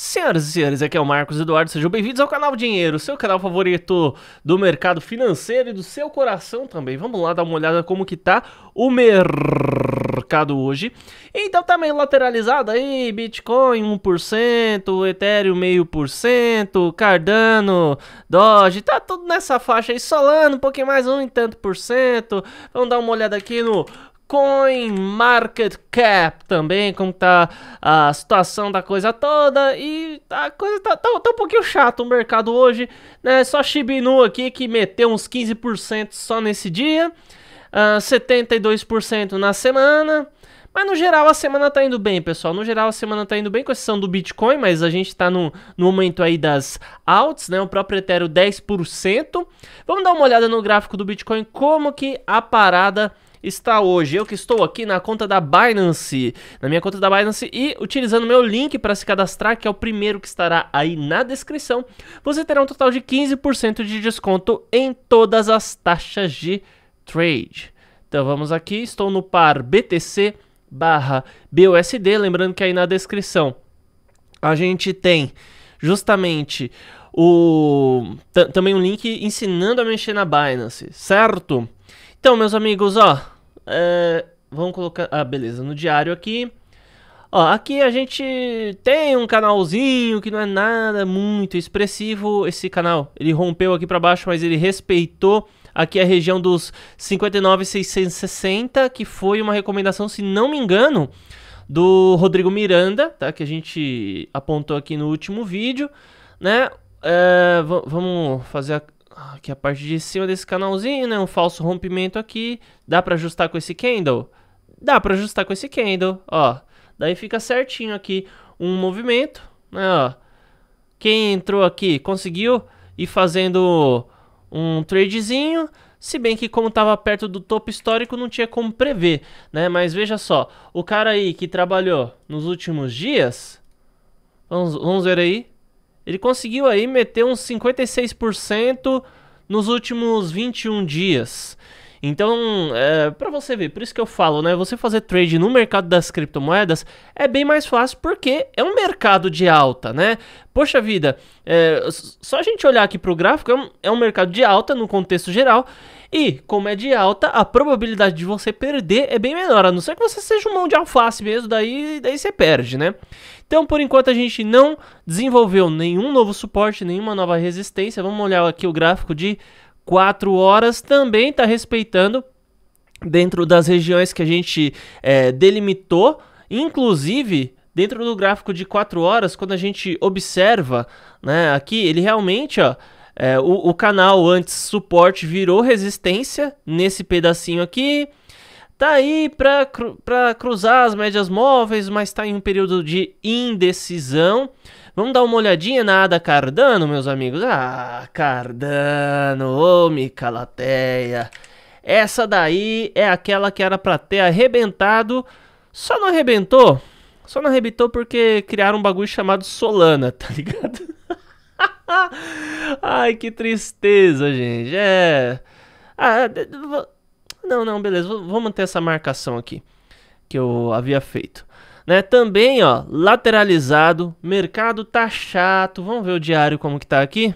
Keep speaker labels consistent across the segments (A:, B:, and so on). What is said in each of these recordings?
A: Senhoras e senhores, aqui é o Marcos Eduardo, sejam bem-vindos ao canal Dinheiro, seu canal favorito do mercado financeiro e do seu coração também. Vamos lá dar uma olhada como que tá o mercado hoje. Então tá meio lateralizado aí, Bitcoin 1%, Ethereum 0,5%, Cardano, Doge, tá tudo nessa faixa aí, Solano um pouquinho mais, um e tanto por cento. Vamos dar uma olhada aqui no Coin Market Cap também, como tá a situação da coisa toda e a coisa tá, tá, tá um pouquinho chato o mercado hoje, né? Só Shibinu aqui que meteu uns 15% só nesse dia, uh, ah, 72% na semana. Mas no geral a semana tá indo bem, pessoal. No geral a semana tá indo bem, com exceção do Bitcoin, mas a gente tá no, no momento aí das altas né? O próprio Ethereum 10%. Vamos dar uma olhada no gráfico do Bitcoin, como que a parada está hoje. Eu que estou aqui na conta da Binance, na minha conta da Binance e utilizando meu link para se cadastrar, que é o primeiro que estará aí na descrição, você terá um total de 15% de desconto em todas as taxas de trade. Então vamos aqui, estou no par BTC barra BUSD, lembrando que aí na descrição a gente tem justamente o também um link ensinando a mexer na Binance, certo? Então, meus amigos, ó, é, vamos colocar. Ah, beleza, no diário aqui. Ó, aqui a gente tem um canalzinho que não é nada muito expressivo. Esse canal, ele rompeu aqui para baixo, mas ele respeitou aqui a região dos 59,660, que foi uma recomendação, se não me engano, do Rodrigo Miranda, tá? Que a gente apontou aqui no último vídeo, né? É, vamos fazer a aqui a parte de cima desse canalzinho, né? Um falso rompimento aqui. Dá pra ajustar com esse candle? Dá pra ajustar com esse candle, ó. Daí fica certinho aqui um movimento, né, ó. Quem entrou aqui conseguiu ir fazendo um tradezinho, se bem que como estava perto do topo histórico não tinha como prever, né? Mas veja só, o cara aí que trabalhou nos últimos dias, vamos, vamos ver aí, ele conseguiu aí meter uns 56% nos últimos 21 dias. Então, é, para você ver, por isso que eu falo, né? Você fazer trade no mercado das criptomoedas é bem mais fácil porque é um mercado de alta, né? Poxa vida, é, só a gente olhar aqui para o gráfico, é um, é um mercado de alta no contexto geral. E, como é de alta, a probabilidade de você perder é bem menor, a não ser que você seja um mão de alface mesmo, daí, daí você perde, né? Então, por enquanto, a gente não desenvolveu nenhum novo suporte, nenhuma nova resistência. Vamos olhar aqui o gráfico de 4 horas, também está respeitando dentro das regiões que a gente é, delimitou, inclusive dentro do gráfico de 4 horas, quando a gente observa né, aqui, ele realmente, ó, é, o, o, canal antes suporte virou resistência nesse pedacinho aqui, Tá aí para cruzar as médias móveis, mas está em um período de indecisão. Vamos dar uma olhadinha na Ada Cardano, meus amigos. Ah, Cardano, ô oh, Micalateia. Essa daí é aquela que era para ter arrebentado, só não arrebentou. Só não arrebentou porque criaram um bagulho chamado Solana, tá ligado? Ai, que tristeza, gente. É. Ah, não, não, beleza, vou manter essa marcação aqui que eu havia feito. Né? Também, ó, lateralizado, mercado tá chato. Vamos ver o diário como que tá aqui?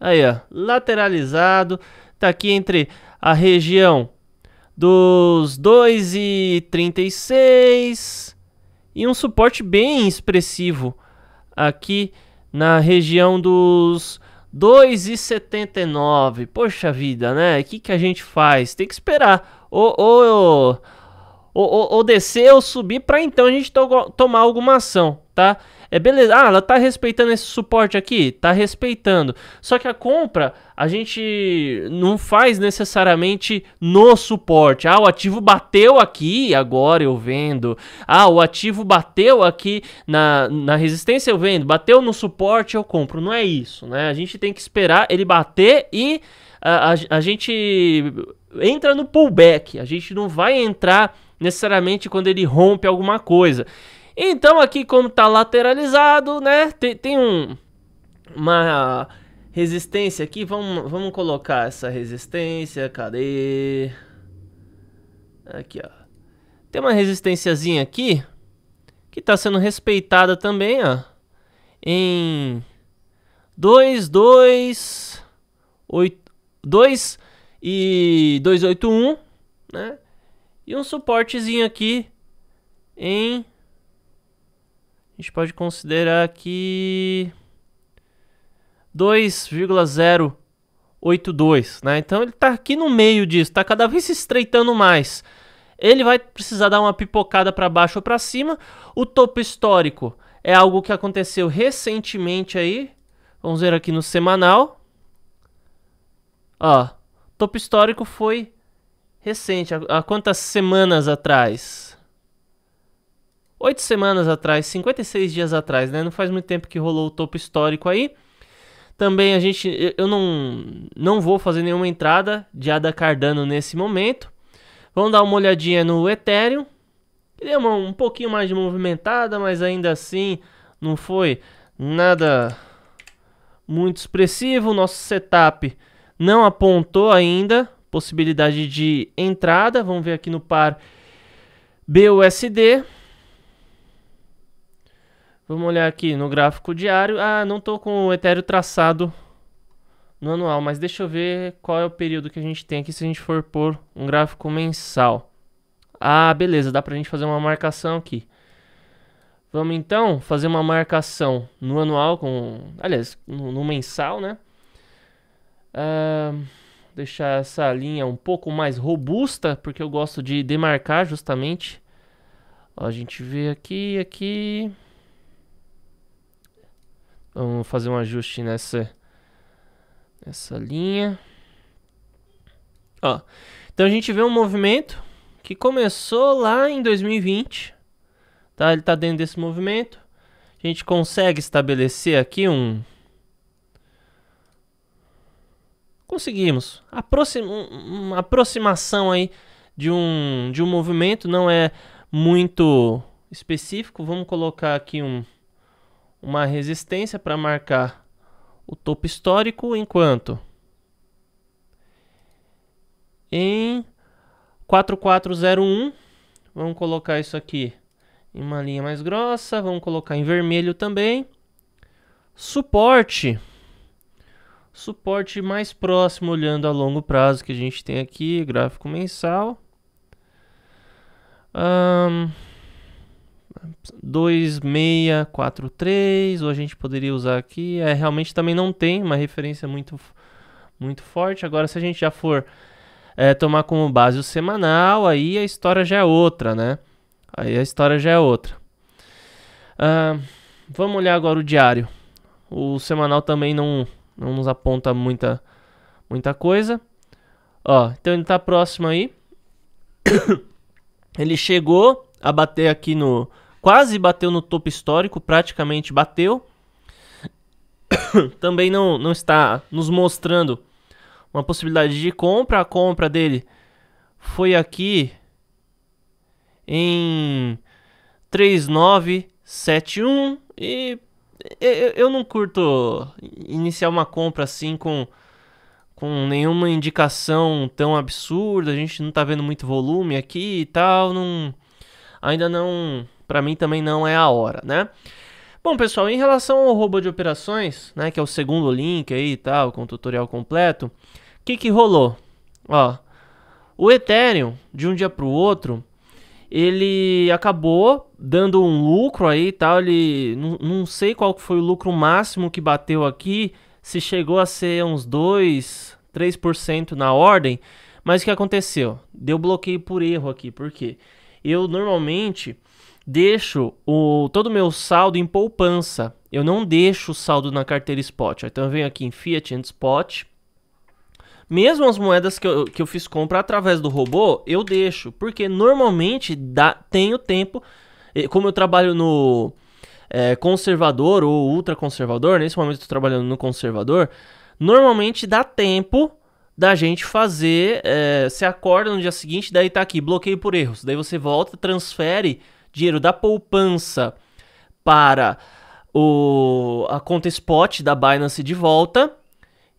A: Aí, ó, lateralizado, tá aqui entre a região dos 2,36 e um suporte bem expressivo aqui na região dos 2,79. Poxa vida, né? O que, que a gente faz? Tem que esperar. Ou, ou, ou, ou descer ou subir para então a gente to tomar alguma ação, tá? É beleza. Ah, ela tá respeitando esse suporte aqui? Tá respeitando. Só que a compra a gente não faz necessariamente no suporte. Ah, o ativo bateu aqui, agora eu vendo. Ah, o ativo bateu aqui na, na resistência, eu vendo. Bateu no suporte, eu compro. Não é isso, né? A gente tem que esperar ele bater e a, a, a gente entra no pullback. A gente não vai entrar necessariamente quando ele rompe alguma coisa. Então aqui como está lateralizado, né? Tem, tem um, uma resistência aqui. Vamos, vamos colocar essa resistência. Cadê? Aqui, ó. Tem uma resistênciazinha aqui que está sendo respeitada também, ó. Em 2, 2, 8, 2 e 281, né? E um suportezinho aqui em a gente pode considerar que 2,082, né? Então ele está aqui no meio disso, está cada vez se estreitando mais. Ele vai precisar dar uma pipocada para baixo ou para cima. O topo histórico é algo que aconteceu recentemente aí. Vamos ver aqui no semanal. Ó, topo histórico foi recente, há quantas semanas atrás? Oito semanas atrás, 56 dias atrás, né? Não faz muito tempo que rolou o topo histórico aí. Também a gente, eu não, não vou fazer nenhuma entrada de ADA Cardano nesse momento. Vamos dar uma olhadinha no Ethereum. Ele é uma, um pouquinho mais de movimentada, mas ainda assim não foi nada muito expressivo. Nosso setup não apontou ainda possibilidade de entrada. Vamos ver aqui no par BUSD. Vamos olhar aqui no gráfico diário. Ah, não estou com o Ethereum traçado no anual, mas deixa eu ver qual é o período que a gente tem aqui se a gente for pôr um gráfico mensal. Ah, beleza, dá para a gente fazer uma marcação aqui. Vamos então fazer uma marcação no anual, com, aliás, no, no mensal, né? Ah, deixar essa linha um pouco mais robusta, porque eu gosto de demarcar justamente. Ó, a gente vê aqui, aqui... Vamos fazer um ajuste nessa, nessa linha. Ó, então a gente vê um movimento que começou lá em 2020. Tá? Ele está dentro desse movimento. A gente consegue estabelecer aqui um... Conseguimos. Aproxima, uma aproximação aí de um, de um movimento. Não é muito específico. Vamos colocar aqui um uma resistência para marcar o topo histórico, enquanto em 4401, vamos colocar isso aqui em uma linha mais grossa, vamos colocar em vermelho também. Suporte, suporte mais próximo olhando a longo prazo que a gente tem aqui, gráfico mensal. Um, 2643, ou a gente poderia usar aqui. É, realmente também não tem uma referência muito, muito forte. Agora, se a gente já for é, tomar como base o semanal, aí a história já é outra, né? Aí a história já é outra. Ah, vamos olhar agora o diário. O semanal também não, não nos aponta muita, muita coisa. Ó, então ele tá próximo aí. ele chegou a bater aqui no quase bateu no topo histórico, praticamente bateu. Também não, não está nos mostrando uma possibilidade de compra. A compra dele foi aqui em 3971 e eu não curto iniciar uma compra assim com com nenhuma indicação tão absurda, a gente não tá vendo muito volume aqui e tal, não ainda não para mim também não é a hora, né? Bom, pessoal, em relação ao robô de operações, né, que é o segundo link aí e tal, com o tutorial completo, o que que rolou? Ó, o Ethereum, de um dia para o outro, ele acabou dando um lucro aí e tal, ele, não, não sei qual foi o lucro máximo que bateu aqui, se chegou a ser uns 2, 3% na ordem, mas o que aconteceu? Deu bloqueio por erro aqui, por quê? Eu normalmente deixo o, todo o meu saldo em poupança. Eu não deixo o saldo na carteira spot. Então eu venho aqui em Fiat and Spot. Mesmo as moedas que eu, que eu fiz compra através do robô, eu deixo. Porque normalmente dá, tenho tempo. Como eu trabalho no é, conservador ou ultra conservador nesse momento estou trabalhando no conservador, normalmente dá tempo da gente fazer. É, você acorda no dia seguinte, daí tá aqui, bloqueio por erros. Daí você volta, transfere dinheiro da poupança para o, a conta spot da Binance de volta.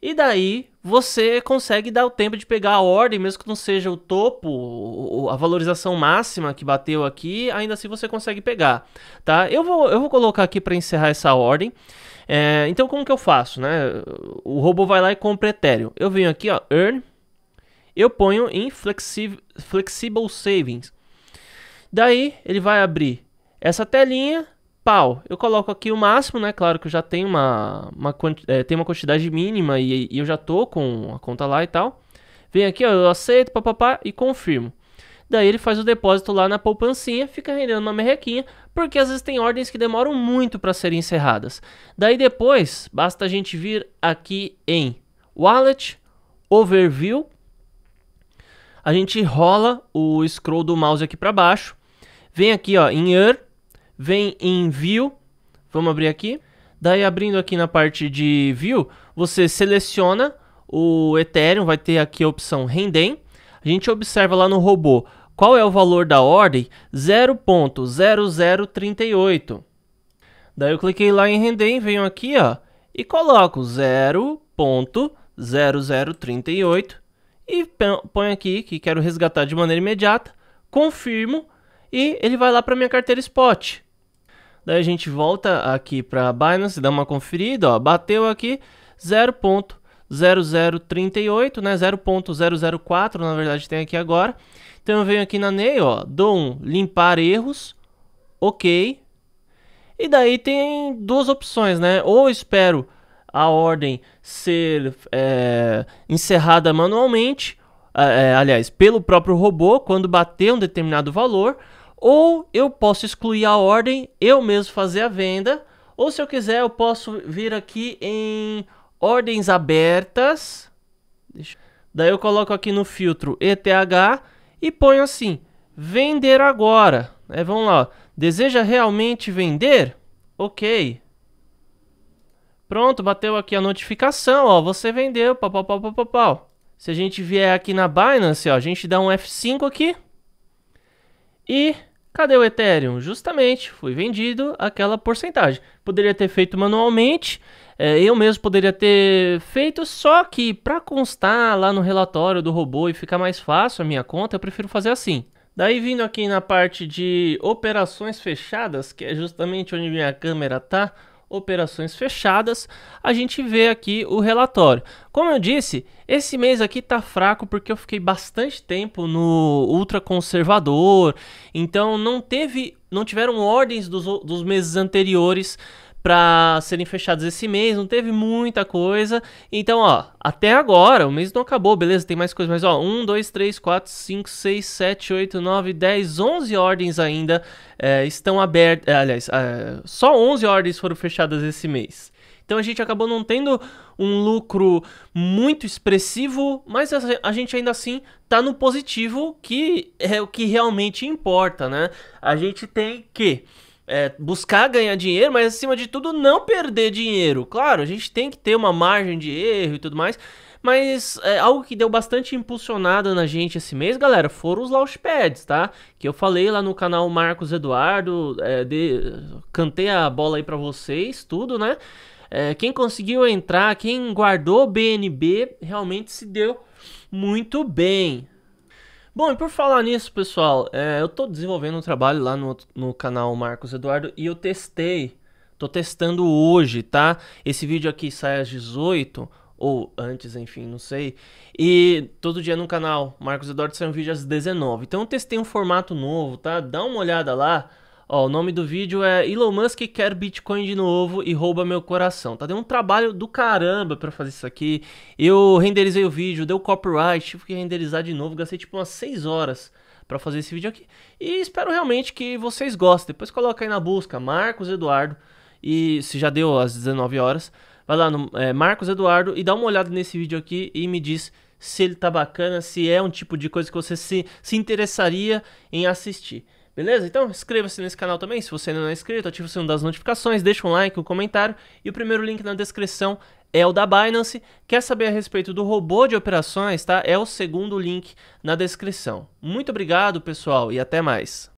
A: E daí você consegue dar o tempo de pegar a ordem, mesmo que não seja o topo, a valorização máxima que bateu aqui, ainda assim você consegue pegar, tá? Eu vou, eu vou colocar aqui para encerrar essa ordem. É, então como que eu faço, né? O robô vai lá e compra Ethereum. Eu venho aqui, ó, Earn, eu ponho em flexi Flexible Savings. Daí ele vai abrir essa telinha, pau. Eu coloco aqui o máximo, né? Claro que eu já tenho uma, uma, é, tem uma quantidade mínima e, e, eu já tô com a conta lá e tal. Vem aqui, ó, eu aceito, papapá, e confirmo. Daí ele faz o depósito lá na poupancinha, fica rendendo uma merrequinha, porque às vezes tem ordens que demoram muito para serem encerradas. Daí depois, basta a gente vir aqui em Wallet, Overview, a gente rola o scroll do mouse aqui para baixo Vem aqui ó, em Year, vem em View, vamos abrir aqui. Daí abrindo aqui na parte de View, você seleciona o Ethereum, vai ter aqui a opção Rendem. A gente observa lá no robô qual é o valor da ordem, 0.0038. Daí eu cliquei lá em Rendem, venho aqui ó, e coloco 0.0038 e ponho aqui que quero resgatar de maneira imediata, confirmo e ele vai lá para minha carteira spot. Daí a gente volta aqui para a Binance, dá uma conferida, ó, bateu aqui 0.0038, né? 0.004, na verdade tem aqui agora. Então eu venho aqui na NEI, ó, dou um limpar erros, OK. E daí tem duas opções, né? Ou espero a ordem ser é, encerrada manualmente, é, é, aliás, pelo próprio robô, quando bater um determinado valor, ou eu posso excluir a ordem, eu mesmo fazer a venda. Ou se eu quiser, eu posso vir aqui em ordens abertas. Deixa... Daí eu coloco aqui no filtro ETH e ponho assim, vender agora. É, vamos lá, deseja realmente vender? Ok. Pronto, bateu aqui a notificação, ó, você vendeu, pau, pau, pau, pau, pau, pau. Se a gente vier aqui na Binance, ó, a gente dá um F5 aqui. E Cadê o Ethereum? Justamente, foi vendido aquela porcentagem. Poderia ter feito manualmente, é, eu mesmo poderia ter feito, só que para constar lá no relatório do robô e ficar mais fácil a minha conta, eu prefiro fazer assim. Daí vindo aqui na parte de operações fechadas, que é justamente onde minha câmera tá, operações fechadas, a gente vê aqui o relatório. Como eu disse, esse mês aqui tá fraco porque eu fiquei bastante tempo no ultraconservador, então não teve, não tiveram ordens dos, dos meses anteriores para serem fechados esse mês, não teve muita coisa. Então, ó, até agora, o mês não acabou, beleza? Tem mais coisa, mas ó, 1, 2, 3, 4, 5, 6, 7, 8, 9, 10, 11 ordens ainda é, estão abertas. É, aliás, é, só 11 ordens foram fechadas esse mês. Então a gente acabou não tendo um lucro muito expressivo, mas a gente ainda assim tá no positivo, que é o que realmente importa, né? A gente tem que é, buscar ganhar dinheiro, mas acima de tudo não perder dinheiro. Claro, a gente tem que ter uma margem de erro e tudo mais. Mas é, algo que deu bastante impulsionada na gente esse mês, galera, foram os launchpads, tá? Que eu falei lá no canal Marcos Eduardo, é, de, cantei a bola aí para vocês, tudo, né? É, quem conseguiu entrar, quem guardou BNB, realmente se deu muito bem. Bom, e por falar nisso, pessoal, é, eu estou desenvolvendo um trabalho lá no, no canal Marcos Eduardo e eu testei, estou testando hoje, tá? Esse vídeo aqui sai às 18 ou antes, enfim, não sei. E todo dia no canal Marcos Eduardo sai um vídeo às 19. Então eu testei um formato novo, tá? Dá uma olhada lá. Ó, o nome do vídeo é Elon Musk quer Bitcoin de novo e rouba meu coração. Tá dando um trabalho do caramba para fazer isso aqui. Eu renderizei o vídeo, deu copyright, tive que renderizar de novo, gastei tipo umas 6 horas para fazer esse vídeo aqui. E espero realmente que vocês gostem. Depois coloca aí na busca Marcos Eduardo e se já deu às 19 horas, vai lá no é, Marcos Eduardo e dá uma olhada nesse vídeo aqui e me diz se ele tá bacana, se é um tipo de coisa que você se, se interessaria em assistir. Beleza? Então inscreva-se nesse canal também, se você ainda não é inscrito, ative o sininho das notificações, deixa um like, um comentário e o primeiro link na descrição é o da Binance. Quer saber a respeito do robô de operações, tá? É o segundo link na descrição. Muito obrigado, pessoal, e até mais.